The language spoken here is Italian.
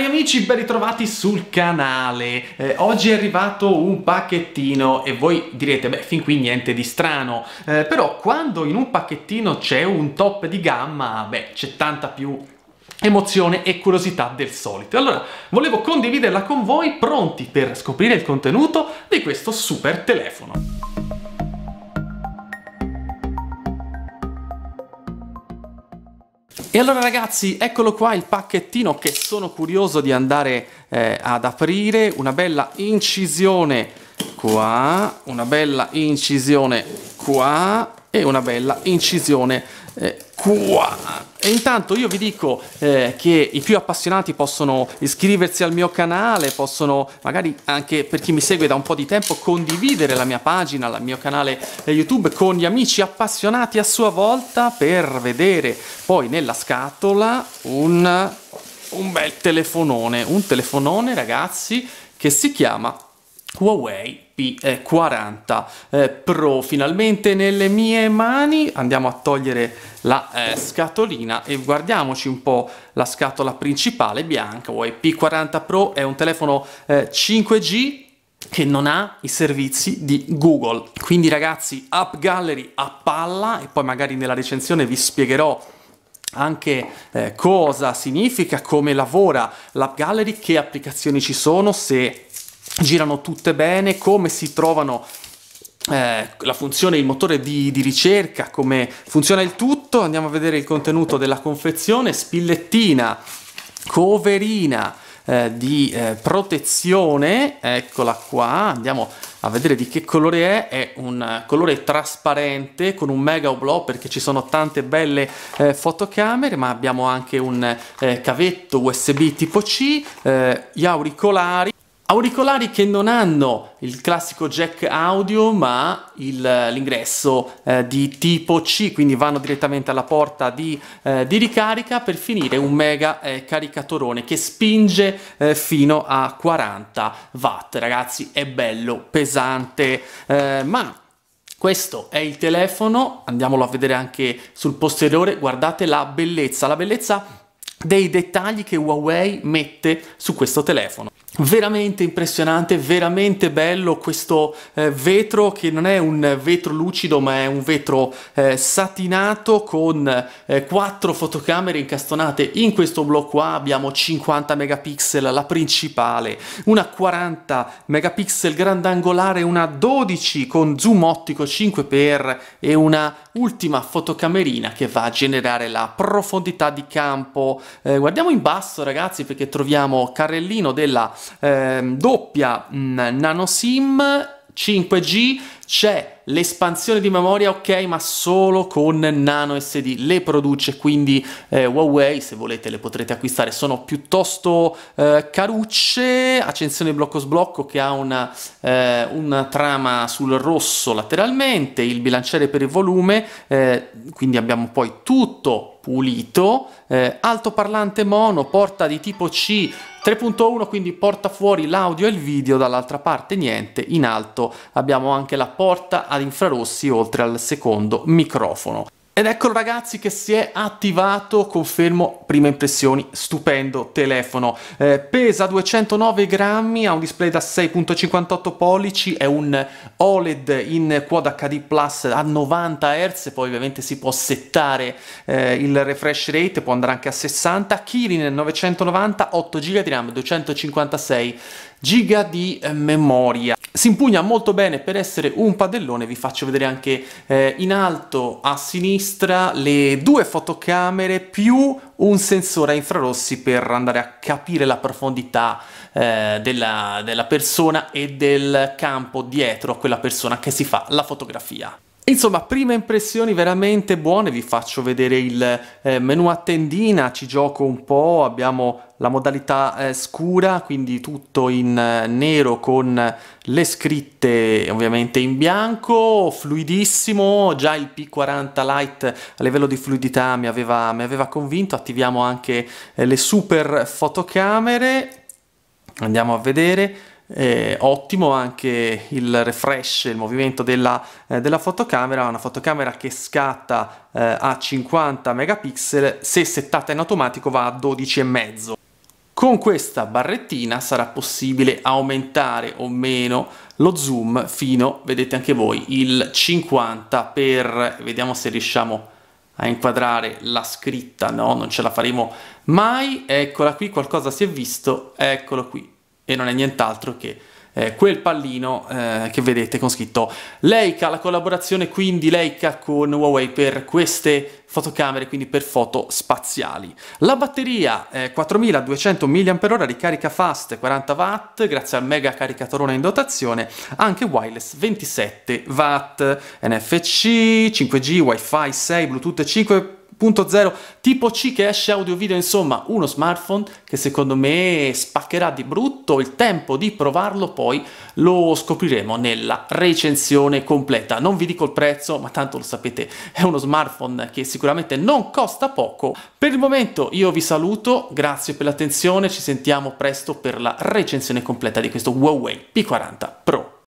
Cari amici, ben ritrovati sul canale. Eh, oggi è arrivato un pacchettino e voi direte, beh, fin qui niente di strano. Eh, però quando in un pacchettino c'è un top di gamma, beh, c'è tanta più emozione e curiosità del solito. Allora, volevo condividerla con voi pronti per scoprire il contenuto di questo super telefono. E allora ragazzi, eccolo qua il pacchettino che sono curioso di andare eh, ad aprire, una bella incisione qua, una bella incisione qua e una bella incisione eh, qua. E intanto io vi dico eh, che i più appassionati possono iscriversi al mio canale, possono magari anche per chi mi segue da un po' di tempo condividere la mia pagina, il mio canale eh, YouTube con gli amici appassionati a sua volta per vedere poi nella scatola un, un bel telefonone, un telefonone ragazzi che si chiama Huawei 40 eh, eh, Pro finalmente nelle mie mani andiamo a togliere la eh, scatolina e guardiamoci un po' la scatola principale bianca o P40 Pro è un telefono eh, 5G che non ha i servizi di Google quindi ragazzi App Gallery a palla e poi magari nella recensione vi spiegherò anche eh, cosa significa, come lavora l'App Gallery, che applicazioni ci sono, se girano tutte bene, come si trovano eh, la funzione, il motore di, di, ricerca, come funziona il tutto. Andiamo a vedere il contenuto della confezione, spillettina, coverina eh, di eh, protezione, eccola qua, andiamo a vedere di che colore è, è un eh, colore trasparente con un mega oblò perché ci sono tante belle eh, fotocamere ma abbiamo anche un eh, cavetto USB tipo C, eh, gli auricolari Auricolari che non hanno il classico jack audio ma l'ingresso eh, di tipo C, quindi vanno direttamente alla porta di, eh, di ricarica per finire un mega eh, caricatorone che spinge eh, fino a 40 watt. Ragazzi è bello, pesante, eh, ma questo è il telefono, andiamolo a vedere anche sul posteriore, guardate la bellezza, la bellezza dei dettagli che Huawei mette su questo telefono veramente impressionante, veramente bello questo eh, vetro che non è un vetro lucido ma è un vetro eh, satinato con eh, quattro fotocamere incastonate in questo blocco qua abbiamo 50 megapixel la principale, una 40 megapixel grandangolare, una 12 con zoom ottico 5x e una ultima fotocamerina che va a generare la profondità di campo. Eh, guardiamo in basso ragazzi perché troviamo carrellino della eh, doppia mh, mm, nano SIM 5G c'è l'espansione di memoria ok ma solo con nano sd le produce quindi eh, Huawei se volete le potrete acquistare sono piuttosto eh, carucce accensione blocco sblocco che ha una, eh, una, trama sul rosso lateralmente il bilanciere per il volume eh, quindi abbiamo poi tutto pulito eh, altoparlante mono porta di tipo C 3.1 quindi porta fuori l'audio e il video, dall'altra parte niente, in alto abbiamo anche la porta ad infrarossi oltre al secondo microfono. Ed ecco ragazzi che si è attivato, confermo, prime impressioni, stupendo telefono. Eh, pesa 209 grammi, ha un display da 6.58 pollici, è un OLED in Quad HD Plus a 90 Hz, poi ovviamente si può settare eh, il refresh rate, può andare anche a 60, Kirin 990, 8 GB di RAM, 256 GB di eh, memoria. Si impugna molto bene per essere un padellone, vi faccio vedere anche eh, in alto a sinistra le due fotocamere più un sensore a infrarossi per andare a capire la profondità eh, della, della persona e del campo dietro a quella persona che si fa la fotografia. Insomma, prime impressioni veramente buone, vi faccio vedere il eh, menu a tendina, ci gioco un po', abbiamo la modalità eh, scura, quindi tutto in eh, nero con le scritte ovviamente in bianco, fluidissimo, già il P40 Lite a livello di fluidità mi aveva, mi aveva convinto, attiviamo anche eh, le super fotocamere, andiamo a vedere, eh, ottimo anche il refresh, il movimento della, eh, della fotocamera, una fotocamera che scatta eh, a 50 megapixel, se settata in automatico va a 12,5. Con questa barrettina sarà possibile aumentare o meno lo zoom fino, vedete anche voi, il 50 per, vediamo se riusciamo a inquadrare la scritta, no, non ce la faremo mai, eccola qui, qualcosa si è visto, eccolo qui, e non è nient'altro che eh, quel pallino eh, che vedete con scritto Leica, la collaborazione quindi Leica con Huawei per queste fotocamere, quindi per foto spaziali. La batteria è 4200 mAh, ricarica fast 40 watt, grazie al mega caricatorone in dotazione, anche wireless 27 watt, NFC, 5G, WiFi 6, Bluetooth 5 1.0 tipo C che esce audio video, insomma uno smartphone che secondo me spaccherà di brutto, il tempo di provarlo poi lo scopriremo nella recensione completa. Non vi dico il prezzo, ma tanto lo sapete, è uno smartphone che sicuramente non costa poco. Per il momento io vi saluto, grazie per l'attenzione, ci sentiamo presto per la recensione completa di questo Huawei P40 Pro.